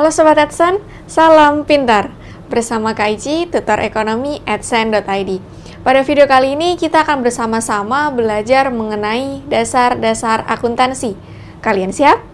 Halo Sobat Edson, salam pintar! Bersama Kak Tutor Ekonomi Edson.id. Pada video kali ini kita akan bersama-sama belajar mengenai dasar-dasar akuntansi. Kalian siap?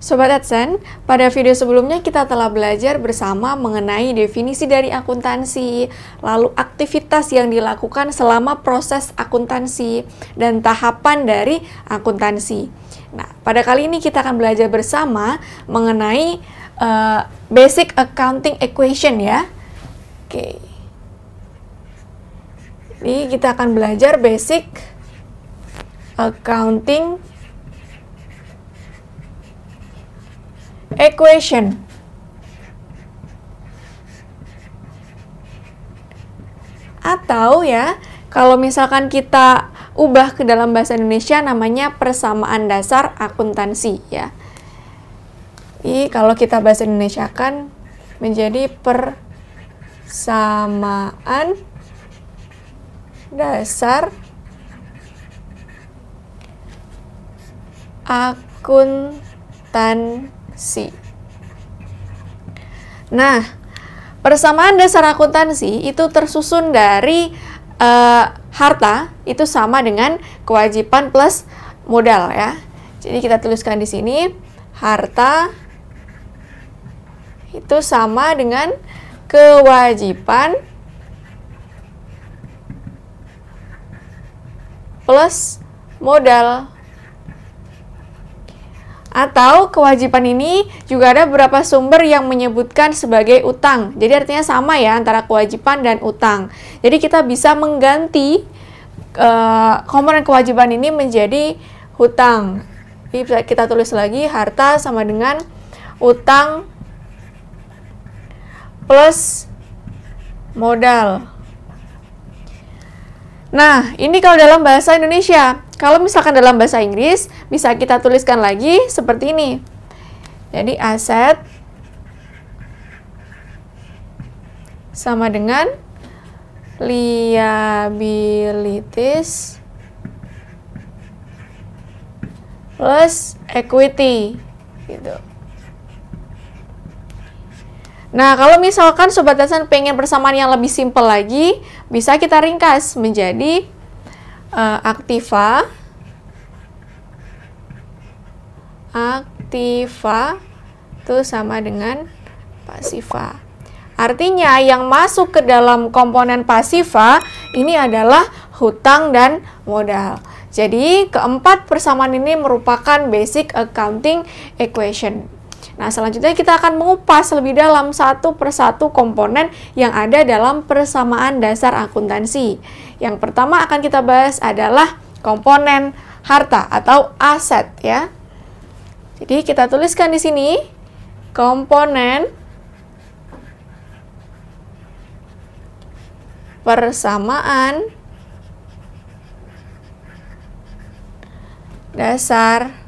Sobat AdSense, pada video sebelumnya kita telah belajar bersama mengenai definisi dari akuntansi, lalu aktivitas yang dilakukan selama proses akuntansi, dan tahapan dari akuntansi. Nah, pada kali ini kita akan belajar bersama mengenai uh, basic accounting equation ya. Oke. Ini kita akan belajar basic accounting equation equation atau ya kalau misalkan kita ubah ke dalam bahasa Indonesia namanya persamaan dasar akuntansi ya. I kalau kita bahasa Indonesia kan menjadi persamaan dasar akuntansi C. Nah, persamaan dasar akuntansi itu tersusun dari uh, harta itu sama dengan kewajiban plus modal ya. Jadi kita tuliskan di sini harta itu sama dengan kewajiban plus modal. Atau kewajiban ini juga ada beberapa sumber yang menyebutkan sebagai utang. Jadi artinya sama ya antara kewajiban dan utang. Jadi kita bisa mengganti uh, komponen kewajiban ini menjadi hutang. Jadi kita tulis lagi harta sama dengan utang plus modal. Nah, ini kalau dalam bahasa Indonesia, kalau misalkan dalam bahasa Inggris, bisa kita tuliskan lagi seperti ini. Jadi aset sama dengan liabilities plus equity gitu. Nah, kalau misalkan sobat Tasan pengen persamaan yang lebih simple lagi, bisa kita ringkas menjadi uh, Activa Activa itu sama dengan pasiva. Artinya yang masuk ke dalam komponen pasiva ini adalah hutang dan modal. Jadi keempat persamaan ini merupakan basic accounting equation. Nah, selanjutnya kita akan mengupas lebih dalam satu persatu komponen yang ada dalam persamaan dasar akuntansi. Yang pertama akan kita bahas adalah komponen harta atau aset ya. Jadi kita tuliskan di sini komponen persamaan dasar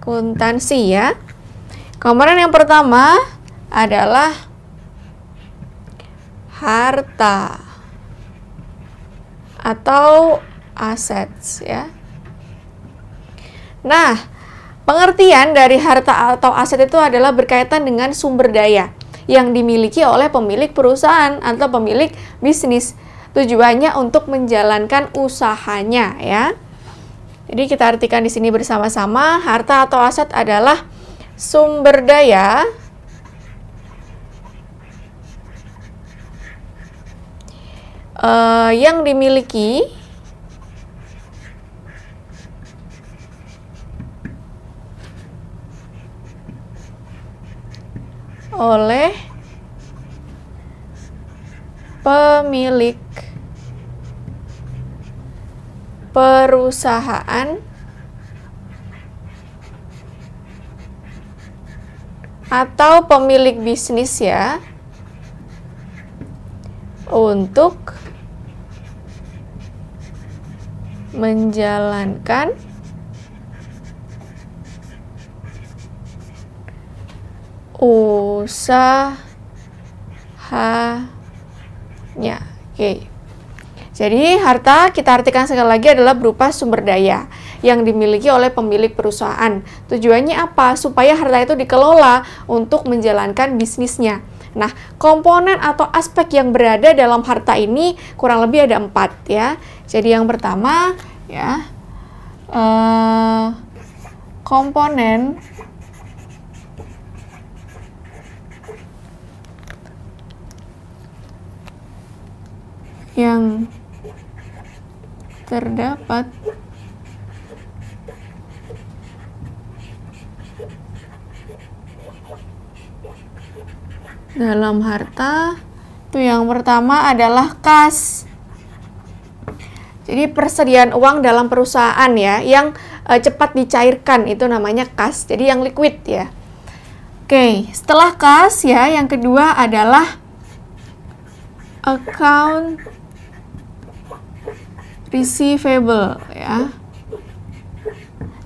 akuntansi ya. Komponen yang pertama adalah harta atau assets ya. Nah, pengertian dari harta atau aset itu adalah berkaitan dengan sumber daya yang dimiliki oleh pemilik perusahaan atau pemilik bisnis. Tujuannya untuk menjalankan usahanya ya. Jadi kita artikan di sini bersama-sama, harta atau aset adalah sumber daya uh, yang dimiliki oleh pemilik perusahaan atau pemilik bisnis ya untuk menjalankan usahanya. Oke. Okay. Jadi harta kita artikan sekali lagi adalah berupa sumber daya yang dimiliki oleh pemilik perusahaan. Tujuannya apa? Supaya harta itu dikelola untuk menjalankan bisnisnya. Nah, komponen atau aspek yang berada dalam harta ini kurang lebih ada empat ya. Jadi yang pertama ya uh, komponen yang terdapat dalam harta itu yang pertama adalah kas jadi persediaan uang dalam perusahaan ya yang e, cepat dicairkan itu namanya kas jadi yang liquid ya Oke, setelah kas ya, yang kedua adalah account receivable ya.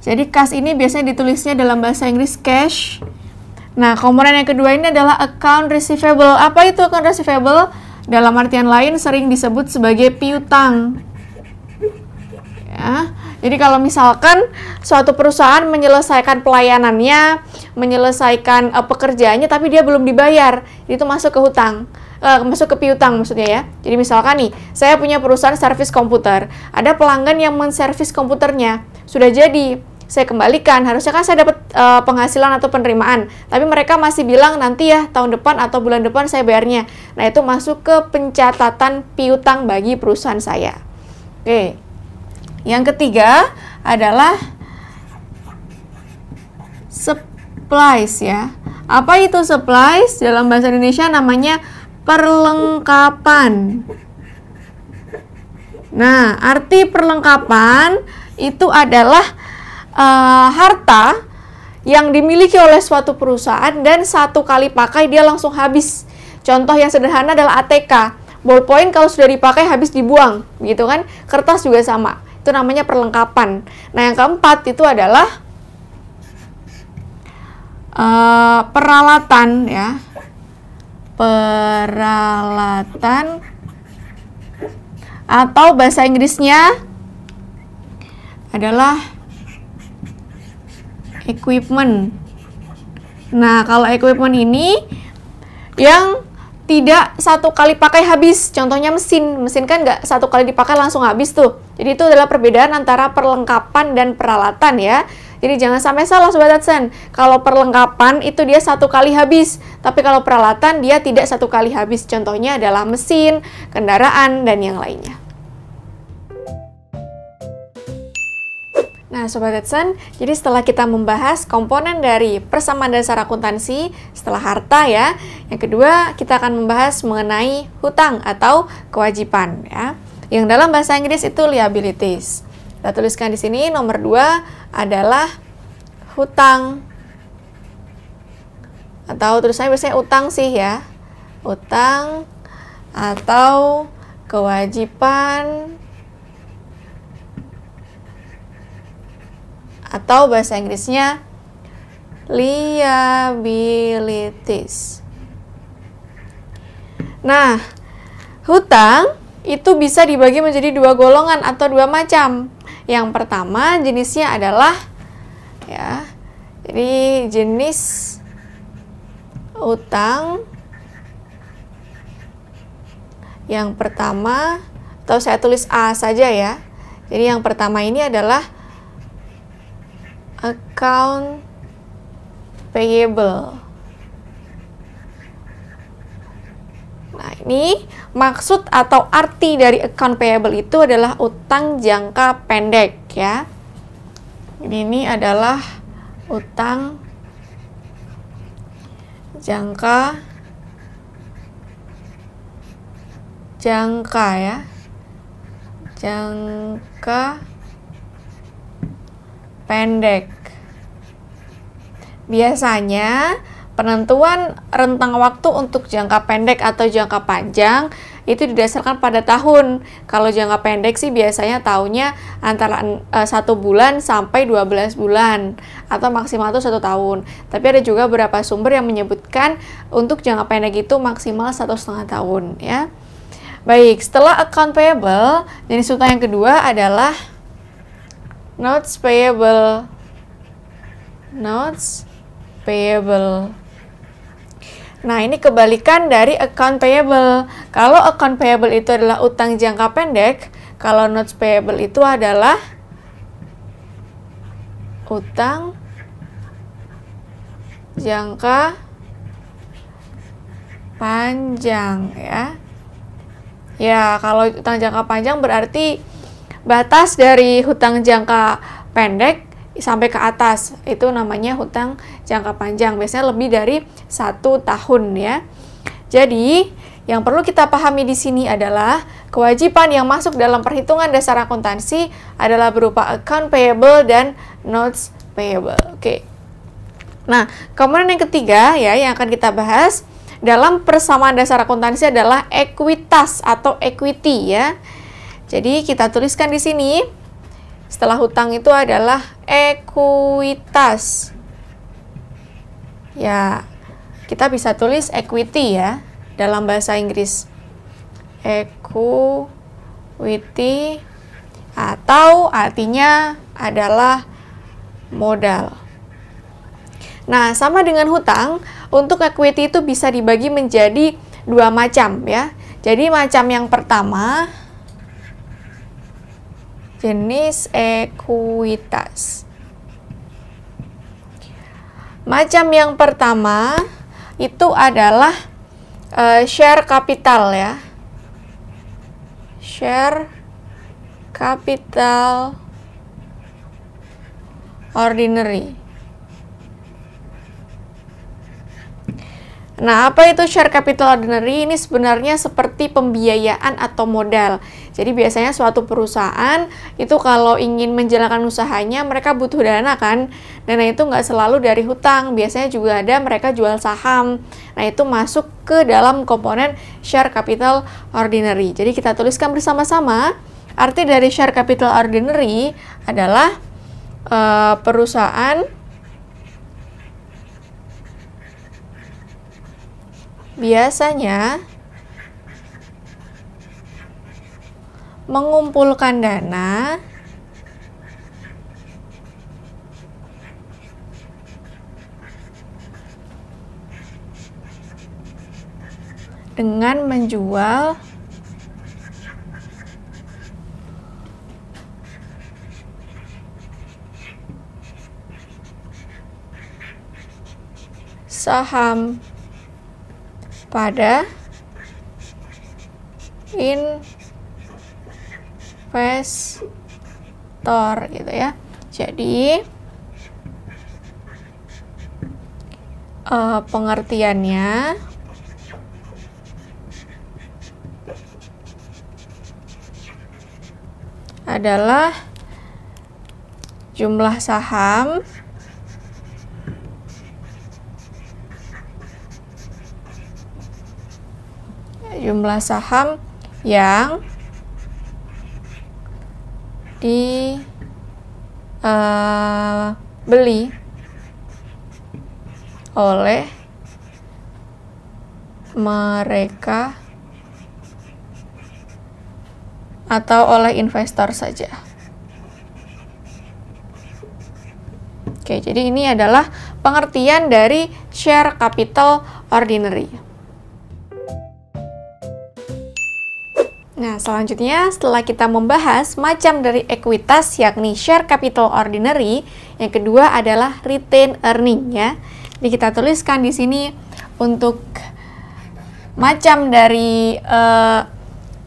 Jadi cash ini biasanya ditulisnya dalam bahasa Inggris cash. Nah, komponen yang kedua ini adalah account receivable. Apa itu account receivable? Dalam artian lain sering disebut sebagai piutang. Ya. Jadi kalau misalkan suatu perusahaan menyelesaikan pelayanannya, menyelesaikan eh, pekerjaannya tapi dia belum dibayar, itu masuk ke hutang uh, masuk ke piutang maksudnya ya. Jadi misalkan nih, saya punya perusahaan servis komputer. Ada pelanggan yang menservis komputernya. Sudah jadi, saya kembalikan. Harusnya kan saya dapat uh, penghasilan atau penerimaan. Tapi mereka masih bilang nanti ya tahun depan atau bulan depan saya bayarnya. Nah, itu masuk ke pencatatan piutang bagi perusahaan saya. Oke. Yang ketiga adalah supplies ya. Apa itu supplies? Dalam bahasa Indonesia namanya perlengkapan. Nah, arti perlengkapan itu adalah uh, harta yang dimiliki oleh suatu perusahaan dan satu kali pakai dia langsung habis. Contoh yang sederhana adalah ATK. Ballpoint kalau sudah dipakai habis dibuang, gitu kan? Kertas juga sama. Itu namanya perlengkapan. Nah, yang keempat itu adalah uh, peralatan ya peralatan atau bahasa Inggrisnya adalah equipment. Nah, kalau equipment ini yang tidak satu kali pakai habis. Contohnya mesin. Mesin kan nggak satu kali dipakai langsung habis tuh. Jadi itu adalah perbedaan antara perlengkapan dan peralatan ya. Jadi jangan sampai salah Sobat Adsen. Kalau perlengkapan itu dia satu kali habis, tapi kalau peralatan dia tidak satu kali habis. Contohnya adalah mesin, kendaraan, dan yang lainnya. Nah, Sobat Adsen, jadi setelah kita membahas komponen dari persamaan dasar akuntansi, setelah harta ya, yang kedua kita akan membahas mengenai hutang atau kewajiban ya, yang dalam bahasa Inggris itu liabilities. Kita nah, tuliskan di sini nomor 2 adalah hutang. Atau tulisannya biasanya utang sih ya. Utang atau kewajiban atau bahasa Inggrisnya liabilities. Nah, hutang itu bisa dibagi menjadi dua golongan atau dua macam. Yang pertama jenisnya adalah ya. Jadi jenis utang yang pertama atau saya tulis A saja ya. Jadi yang pertama ini adalah account payable. Nah, ini maksud atau arti dari account payable itu adalah utang jangka pendek ya. ini adalah utang jangka jangka ya. Jangka pendek. Biasanya Penentuan rentang waktu untuk jangka pendek atau jangka panjang itu didasarkan pada tahun. Kalau jangka pendek sih biasanya tahunnya antara e, satu bulan sampai 12 bulan atau maksimal itu satu tahun. Tapi ada juga beberapa sumber yang menyebutkan untuk jangka pendek itu maksimal satu setengah tahun ya. Baik, setelah account payable, jenis utang yang kedua adalah notes payable. Notes payable. Nah, ini kebalikan dari account payable. Kalau account payable itu adalah utang jangka pendek, kalau notes payable itu adalah utang jangka panjang ya. Ya, kalau utang jangka panjang berarti batas dari hutang jangka pendek sampai ke atas itu namanya hutang jangka panjang biasanya lebih dari satu tahun ya jadi yang perlu kita pahami di sini adalah kewajiban yang masuk dalam perhitungan dasar akuntansi adalah berupa account payable dan notes payable. Oke. Nah, kemudian yang ketiga ya yang akan kita bahas dalam persamaan dasar akuntansi adalah ekuitas atau equity ya. Jadi kita tuliskan di sini setelah hutang itu adalah ekuitas. Ya, kita bisa tulis equity ya dalam bahasa Inggris. Equity atau artinya adalah modal. Nah, sama dengan hutang, untuk equity itu bisa dibagi menjadi dua macam ya. Jadi macam yang pertama jenis ekuitas. Macam yang pertama itu adalah uh, share capital ya. Share capital ordinary. Nah, apa itu share capital ordinary? Ini sebenarnya seperti pembiayaan atau modal. Jadi biasanya suatu perusahaan itu kalau ingin menjalankan usahanya, mereka butuh dana kan? Dana itu nggak selalu dari hutang, biasanya juga ada mereka jual saham. Nah, itu masuk ke dalam komponen share capital ordinary. Jadi kita tuliskan bersama-sama. Arti dari share capital ordinary adalah uh, perusahaan biasanya mengumpulkan dana dengan menjual saham pada investor gitu ya. Jadi uh, pengertiannya adalah jumlah saham jumlah saham yang dibeli eh, uh, oleh mereka atau oleh investor saja. Oke, jadi ini adalah pengertian dari share capital ordinary. Nah, selanjutnya setelah kita membahas macam dari ekuitas yakni share capital ordinary, yang kedua adalah retained earning ya. Jadi kita tuliskan di sini untuk macam dari uh,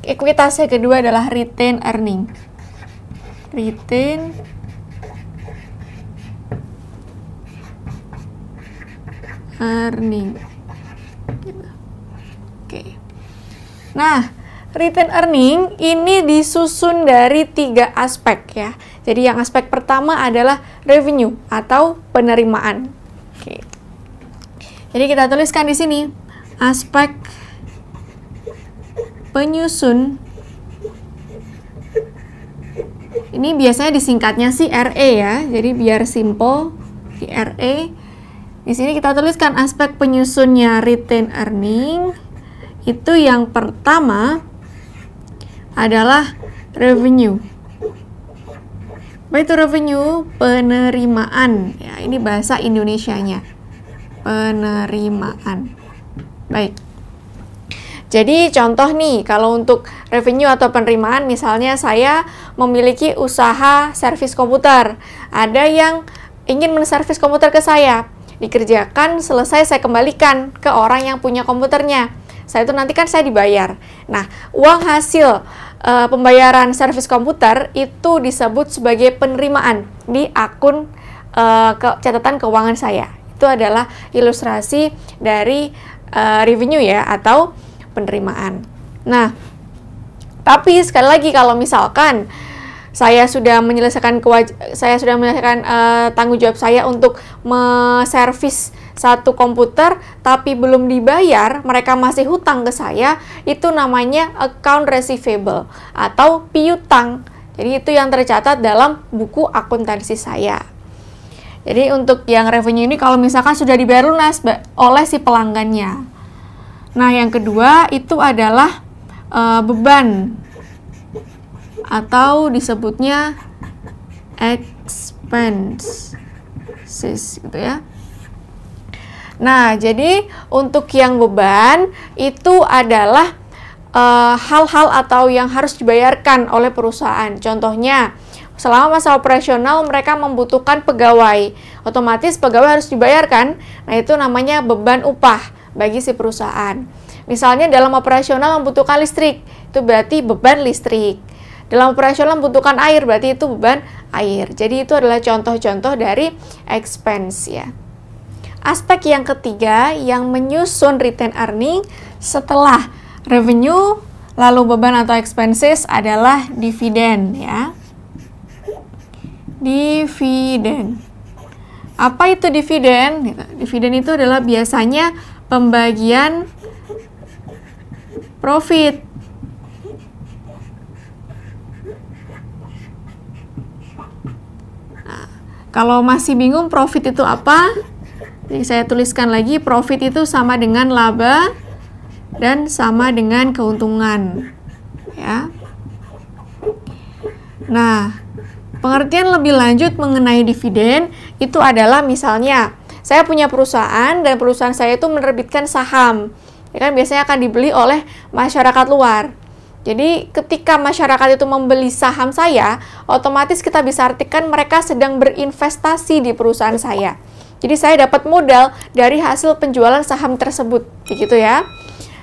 ekuitas yang kedua adalah retained earning. Retained earning. Gitu. Oke. Okay. Nah, return earning ini disusun dari tiga aspek ya. Jadi yang aspek pertama adalah revenue atau penerimaan. Oke. Jadi kita tuliskan di sini aspek penyusun ini biasanya disingkatnya si RE ya jadi biar simple di RE di sini kita tuliskan aspek penyusunnya return earning itu yang pertama adalah revenue. baik itu revenue? Penerimaan. Ya, ini bahasa Indonesia-nya Penerimaan. Baik. Jadi contoh nih, kalau untuk revenue atau penerimaan, misalnya saya memiliki usaha servis komputer. Ada yang ingin menservis komputer ke saya. Dikerjakan, selesai saya kembalikan ke orang yang punya komputernya. Saya itu nanti kan saya dibayar. Nah, uang hasil uh, pembayaran servis komputer itu disebut sebagai penerimaan di akun uh, ke catatan keuangan saya. Itu adalah ilustrasi dari uh, revenue ya atau penerimaan. Nah, tapi sekali lagi kalau misalkan saya sudah menyelesaikan saya sudah menyelesaikan uh, tanggung jawab saya untuk meservis satu komputer tapi belum dibayar, mereka masih hutang ke saya, itu namanya account receivable atau piutang. Jadi itu yang tercatat dalam buku akuntansi saya. Jadi untuk yang revenue ini kalau misalkan sudah dibayar lunas oleh si pelanggannya. Nah, yang kedua itu adalah uh, beban atau disebutnya expenses gitu ya. Nah, jadi untuk yang beban itu adalah eh, hal-hal uh, atau yang harus dibayarkan oleh perusahaan. Contohnya, selama masa operasional mereka membutuhkan pegawai. Otomatis pegawai harus dibayarkan. Nah, itu namanya beban upah bagi si perusahaan. Misalnya dalam operasional membutuhkan listrik, itu berarti beban listrik. Dalam operasional membutuhkan air, berarti itu beban air. Jadi itu adalah contoh-contoh dari expense ya. Aspek yang ketiga yang menyusun return earning setelah revenue lalu beban atau expenses adalah dividen ya. Dividen. Apa itu dividen? Dividen itu adalah biasanya pembagian profit nah, Kalau masih bingung profit itu apa? Ini saya tuliskan lagi, profit itu sama dengan laba dan sama dengan keuntungan. Ya. Nah, pengertian lebih lanjut mengenai dividen itu adalah misalnya saya punya perusahaan dan perusahaan saya itu menerbitkan saham. Ya kan biasanya akan dibeli oleh masyarakat luar. Jadi ketika masyarakat itu membeli saham saya, otomatis kita bisa artikan mereka sedang berinvestasi di perusahaan saya. Jadi saya dapat modal dari hasil penjualan saham tersebut, begitu ya.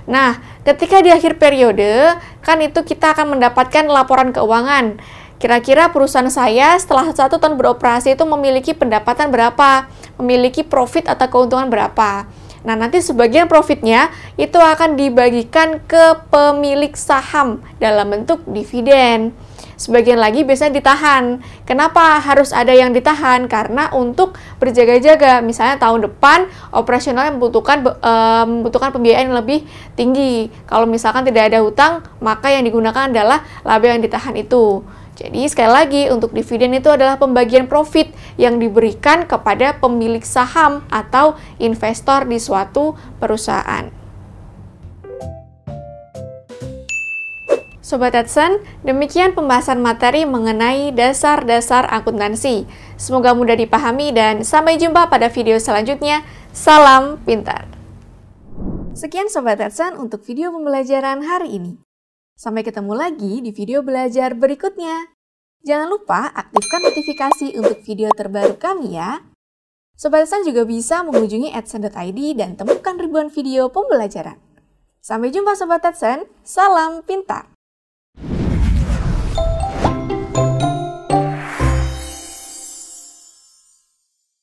Nah, ketika di akhir periode, kan itu kita akan mendapatkan laporan keuangan. Kira-kira perusahaan saya setelah satu tahun beroperasi itu memiliki pendapatan berapa, memiliki profit atau keuntungan berapa. Nah, nanti sebagian profitnya itu akan dibagikan ke pemilik saham dalam bentuk dividen. Sebagian lagi biasanya ditahan. Kenapa harus ada yang ditahan? Karena untuk berjaga-jaga. Misalnya tahun depan operasionalnya membutuhkan um, membutuhkan pembiayaan yang lebih tinggi. Kalau misalkan tidak ada hutang, maka yang digunakan adalah laba yang ditahan itu. Jadi sekali lagi untuk dividen itu adalah pembagian profit yang diberikan kepada pemilik saham atau investor di suatu perusahaan. Sobat Edson, demikian pembahasan materi mengenai dasar-dasar akuntansi. Semoga mudah dipahami dan sampai jumpa pada video selanjutnya. Salam pintar! Sekian Sobat Edson untuk video pembelajaran hari ini. Sampai ketemu lagi di video belajar berikutnya. Jangan lupa aktifkan notifikasi untuk video terbaru kami ya. Sobat Edson juga bisa mengunjungi edson.id dan temukan ribuan video pembelajaran. Sampai jumpa Sobat Edson, salam pintar!